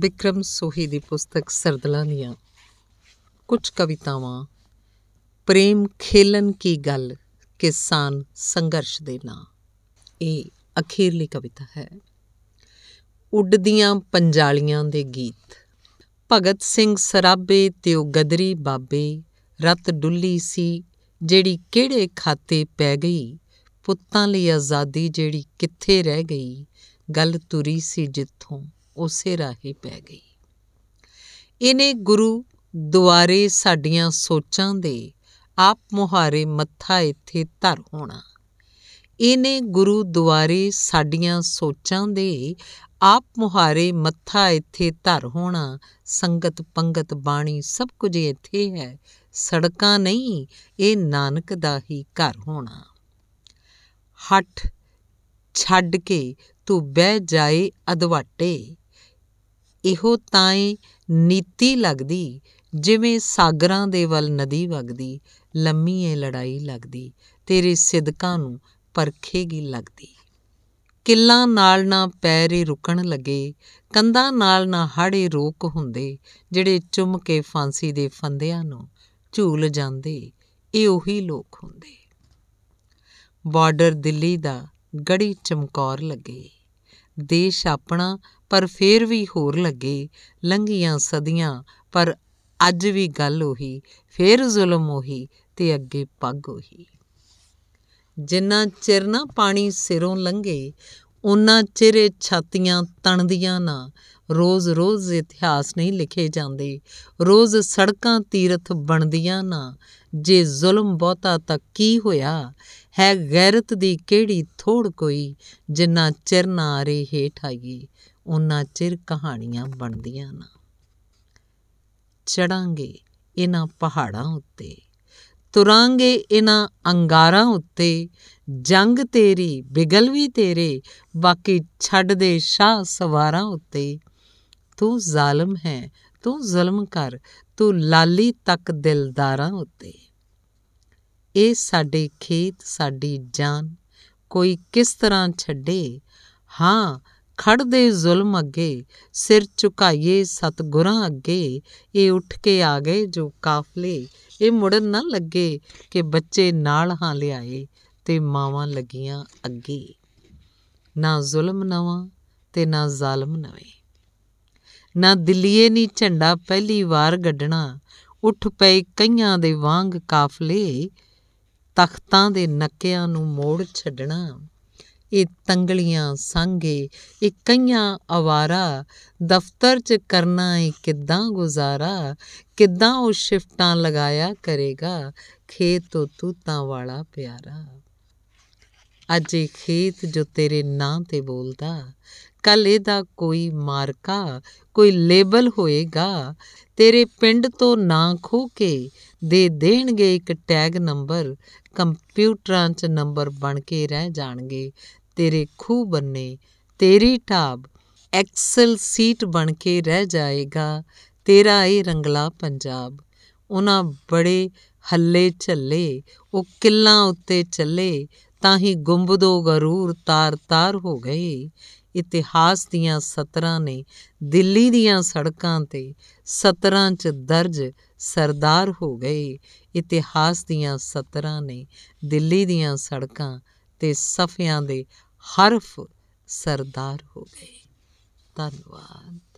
ਵਿਕਰਮ ਸੋਹੀ ਦੀ ਪੁਸਤਕ ਸਰਦਲਾਂ ਦੀਆਂ ਕੁਝ ਕਵਿਤਾਵਾਂ ਪ੍ਰੇਮ ਖੇਲਨ ਕੀ ਗੱਲ ਕਿਸਾਨ ਸੰਘਰਸ਼ ਦੇ ਨਾਂ ਇਹ ਅਖੀਰਲੀ ਕਵਿਤਾ ਹੈ ਉੱਡਦੀਆਂ ਪੰਜਾਲੀਆਂ ਦੇ ਗੀਤ ਭਗਤ ਸਿੰਘ ਸਰਾਬੇ ਤੇ ਉਹ ਗਦਰੀ ਬਾਬੇ ਰਤ ਡੁੱਲੀ ਸੀ ਜਿਹੜੀ ਕਿਹੜੇ ਖਾਤੇ ਪੈ ਗਈ ਪੁੱਤਾਂ ਲਈ ਆਜ਼ਾਦੀ ਜਿਹੜੀ ਕਿੱਥੇ ਰਹਿ ਗਈ ਗੱਲ ਤੁਰੀ ਸੀ ਜਿੱਥੋਂ ਉਸੇ ਰਾਹੀ ਪੈ ਗਈ ਇਹਨੇ ਗੁਰੂ ਦੁਆਰੇ ਸਾਡੀਆਂ ਸੋਚਾਂ ਦੇ ਆਪ ਮੁਹਾਰੇ ਮੱਥਾ ਇੱਥੇ ਧਰ ਹੋਣਾ ਇਹਨੇ ਗੁਰੂ ਦੁਆਰੇ ਸਾਡੀਆਂ ਸੋਚਾਂ ਦੇ ਆਪ ਮੁਹਾਰੇ ਮੱਥਾ ਇੱਥੇ ਧਰ ਹੋਣਾ ਸੰਗਤ ਪੰਗਤ ਬਾਣੀ ਸਭ ਕੁਝ ਇੱਥੇ ਹੈ ਸੜਕਾਂ ਨਹੀਂ ਇਹ ਨਾਨਕ ਦਾ ਹੀ ਘਰ ਹੋਣਾ ਹਟ ਛੱਡ ਕੇ ਤੂੰ ਬਹਿ ਜਾਏ ਅਦਵਾਟੇ ਇਹੋ ਹੀ ਨੀਤੀ ਲੱਗਦੀ ਜਿਵੇਂ ਸਾਗਰਾਂ ਦੇ ਵੱਲ ਨਦੀ ਵਗਦੀ ਲੰਮੀ ਏ ਲੜਾਈ ਲੱਗਦੀ ਤੇਰੇ ਸਿਦਕਾਂ ਨੂੰ ਪਰਖੇਗੀ ਲੱਗਦੀ ਕਿੱਲਾਂ ਨਾਲ ਨਾ ਪੈਰੇ ਰੁਕਣ ਲੱਗੇ ਕੰਧਾਂ ਨਾਲ ਨਾ ਹਾੜੇ ਰੋਕ ਹੁੰਦੇ ਜਿਹੜੇ ਚੁੰਮ ਕੇ ਫਾਂਸੀ ਦੇ ਫੰਦਿਆਂ ਨੂੰ ਝੂਲ ਜਾਂਦੇ ਇਹ ਉਹੀ ਲੋਕ ਹੁੰਦੇ ਬਾਰਡਰ ਦਿੱਲੀ ਦਾ ਗੜੀ ਚਮਕੌਰ ਲੱਗੇ ਦੇਸ਼ ਆਪਣਾ ਪਰ ਫੇਰ ਵੀ ਹੋਰ ਲੱਗੇ ਲੰਘੀਆਂ ਸਦੀਆਂ ਪਰ ਅੱਜ ਵੀ ਗੱਲ ਉਹੀ ਫੇਰ ਜ਼ੁਲਮ ਉਹੀ ਤੇ ਅੱਗੇ ਪੱਗ ਉਹੀ ਜਿੰਨਾ ਚਿਰ ਨਾ ਪਾਣੀ ਸਿਰੋਂ ਲੰਘੇ ਉਹਨਾਂ ਚਿਹਰੇ ਛਾਤੀਆਂ ਤਣਦੀਆਂ ਨਾ ਰੋਜ਼-ਰੋਜ਼ ਇਤਿਹਾਸ ਨਹੀਂ ਲਿਖੇ ਜਾਂਦੇ ਰੋਜ਼ ਸੜਕਾਂ ਤੀਰਥ ਬਣਦੀਆਂ ਨਾ ਜੇ ਜ਼ੁਲਮ ਬਹੁਤਾ ਤਾਂ ਕੀ ਹੋਇਆ ਹੈ ਗੈਰਤ ਦੀ ਕਿਹੜੀ ਥੋੜ ਕੋਈ ਜਿੰਨਾ ਚਿਰ ਨਾ ਰਹੀ ਹੇਠ ਆਈਏ ਉਹਨਾਂ ਚਿਰ ਕਹਾਣੀਆਂ ਬਣਦੀਆਂ ਨਾ ਚੜਾਂਗੇ ਇਹਨਾਂ ਪਹਾੜਾਂ ਉੱਤੇ ਤੁਰਾਂਗੇ ਇਨਾ ਅੰਗਾਰਾਂ ਉੱਤੇ ਜੰਗ ਤੇਰੀ ਬਿਗਲ ਵੀ ਤੇਰੇ ਬਾਕੀ ਛੱਡ ਦੇ ਸ਼ਾਹ ਸਵਾਰਾਂ ਉੱਤੇ ਤੂੰ ਜ਼ਾਲਮ ਹੈ ਤੂੰ ਜ਼ੁਲਮ ਕਰ ਤੂੰ ਲਾਲੀ ਤੱਕ ਦਿਲਦਾਰਾਂ ਉੱਤੇ ਇਹ ਸਾਡੇ ਖੇਤ ਸਾਡੀ ਜਾਨ ਕੋਈ ਕਿਸ ਤਰ੍ਹਾਂ ਛੱਡੇ ਹਾਂ ਖੜਦੇ ਜ਼ੁਲਮ ਅੱਗੇ ਸਿਰ ਝੁਕਾਈਏ ਸਤਗੁਰਾਂ ਅੱਗੇ ਇਹ ਉੱਠ ਕੇ ਆ ਗਏ ਜੋ ਕਾਫਲੇ ਇਹ ਮੁੜਨ ਨਾ ਲੱਗੇ ਕਿ ਬੱਚੇ ਨਾਲ ਹਾਂ ਲਿਆਏ ਤੇ ਮਾਵਾਂ ਲੱਗੀਆਂ ਅੱਗੇ ਨਾ ਜ਼ੁਲਮ ਨਵਾਂ ਤੇ ਨਾ ਜ਼ਾਲਮ ਨਵੇਂ ਨਾ ਦਿੱਲੀਏ ਨਹੀਂ ਝੰਡਾ ਪਹਿਲੀ ਵਾਰ ਗੱਡਣਾ ਉੱਠ ਪਏ ਕਈਆਂ ਦੇ ਵਾਂਗ ਕਾਫਲੇ ਤਖਤਾਂ ਦੇ ਨੱਕਿਆਂ ਨੂੰ ਮੋੜ ਛੱਡਣਾ ਇਹ ਤੰਗਲੀਆਂ ਸੰਗੇ ਇਹ ਕਈਆਂ ਆਵਾਰਾ ਦਫ਼ਤਰ 'ਚ ਕਰਨਾ ਏ ਕਿੱਦਾਂ ਗੁਜ਼ਾਰਾ ਕਿੱਦਾਂ ਉਹ ਸ਼ਿਫਟਾਂ ਲਗਾਇਆ ਕਰੇਗਾ ਖੇਤ ਤੋਂ ਤੂਤਾਂ ਵਾਲਾ ਪਿਆਰਾ ਅੱਜ ਇਹ ਖੇਤ ਜੋ ਤੇਰੇ ਨਾਂ ਤੇ ਬੋਲਦਾ ਕੱਲ ਇਹਦਾ ਕੋਈ ਮਾਰਕਾ ਕੋਈ ਲੇਬਲ ਹੋਏਗਾ ਤੇਰੇ ਪਿੰਡ ਤੋਂ ਨਾਂ ਖੋ ਕੇ ਦੇ ਦੇਣਗੇ ਇੱਕ ਟੈਗ ਨੰਬਰ ਕੰਪਿਊਟਰਾਂ 'ਚ ਨੰਬਰ ਬਣ ਕੇ ਰਹਿ ਜਾਣਗੇ ਤੇਰੇ ਖੂ ਬੰਨੇ ਤੇਰੀ ਢਾਬ ਐਕਸਲ ਸੀਟ ਬਣ ਕੇ ਰਹਿ ਜਾਏਗਾ ਤੇਰਾ ਇਹ ਰੰਗਲਾ ਪੰਜਾਬ ਉਹਨਾਂ ਬੜੇ ਹੱਲੇ ਝੱਲੇ ਉਹ ਕਿੱਲਾਂ ਉੱਤੇ ਚੱਲੇ ਤਾਂ ਹੀ ਗੁੰਬਦੋ ਗਰੂਰ ਤਾਰ-ਤਾਰ ਹੋ ਗਏ ਇਤਿਹਾਸ ਦੀਆਂ ਸਤਰਾਂ ਨੇ ਦਿੱਲੀ ਦੀਆਂ ਸੜਕਾਂ ਤੇ ਸਤਰਾਂ 'ਚ ਦਰਜ ਸਰਦਾਰ ਹੋ ਗਏ ਇਤਿਹਾਸ ਦੀਆਂ ਸਤਰਾਂ ਨੇ ਦਿੱਲੀ ਦੀਆਂ ਸੜਕਾਂ ਤੇ ਸਫ਼ਿਆਂ ਦੇ ਹਰਫ ਸਰਦਾਰ ਹੋ ਗਏ ਧੰਨਵਾਦ